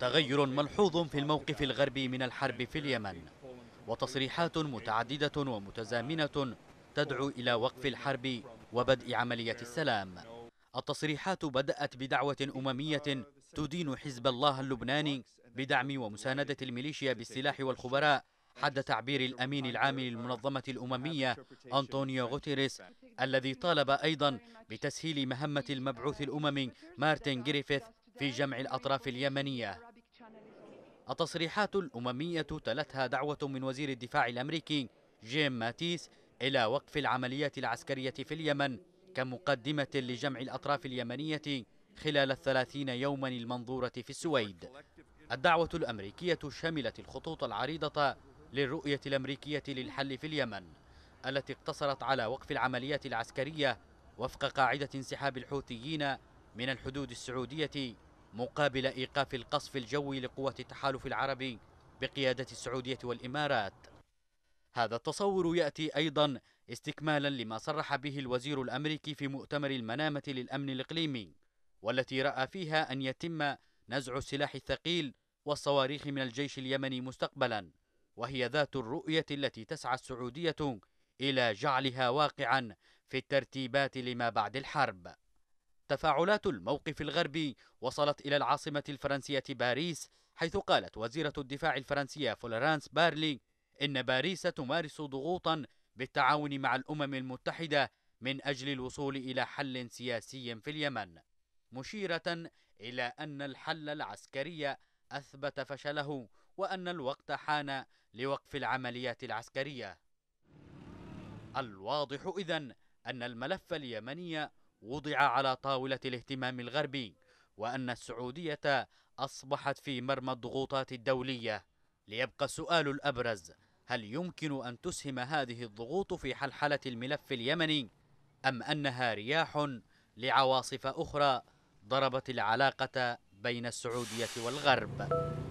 تغير ملحوظ في الموقف الغربي من الحرب في اليمن وتصريحات متعددة ومتزامنة تدعو إلى وقف الحرب وبدء عملية السلام التصريحات بدأت بدعوة أممية تدين حزب الله اللبناني بدعم ومساندة الميليشيا بالسلاح والخبراء حد تعبير الأمين العام للمنظمة الأممية أنطونيو غوتيريس الذي طالب أيضا بتسهيل مهمة المبعوث الأممي مارتن جريفيث في جمع الأطراف اليمنية التصريحات الأممية تلتها دعوة من وزير الدفاع الأمريكي جيم ماتيس إلى وقف العمليات العسكرية في اليمن كمقدمة لجمع الأطراف اليمنية خلال الثلاثين يوما المنظورة في السويد الدعوة الأمريكية شملت الخطوط العريضة للرؤية الأمريكية للحل في اليمن التي اقتصرت على وقف العمليات العسكرية وفق قاعدة انسحاب الحوثيين من الحدود السعودية مقابل إيقاف القصف الجوي لقوات التحالف العربي بقيادة السعودية والإمارات هذا التصور يأتي أيضا استكمالا لما صرح به الوزير الأمريكي في مؤتمر المنامة للأمن الإقليمي والتي رأى فيها أن يتم نزع السلاح الثقيل والصواريخ من الجيش اليمني مستقبلا وهي ذات الرؤية التي تسعى السعودية إلى جعلها واقعا في الترتيبات لما بعد الحرب تفاعلات الموقف الغربي وصلت إلى العاصمة الفرنسية باريس حيث قالت وزيرة الدفاع الفرنسية فلورانس بارلي إن باريس تمارس ضغوطا بالتعاون مع الأمم المتحدة من أجل الوصول إلى حل سياسي في اليمن مشيرة إلى أن الحل العسكري أثبت فشله وأن الوقت حان لوقف العمليات العسكرية الواضح إذن أن الملف اليمني وضع على طاولة الاهتمام الغربي وأن السعودية أصبحت في مرمى الضغوطات الدولية ليبقى السؤال الأبرز هل يمكن أن تسهم هذه الضغوط في حلحلة الملف اليمني أم أنها رياح لعواصف أخرى ضربت العلاقة بين السعودية والغرب؟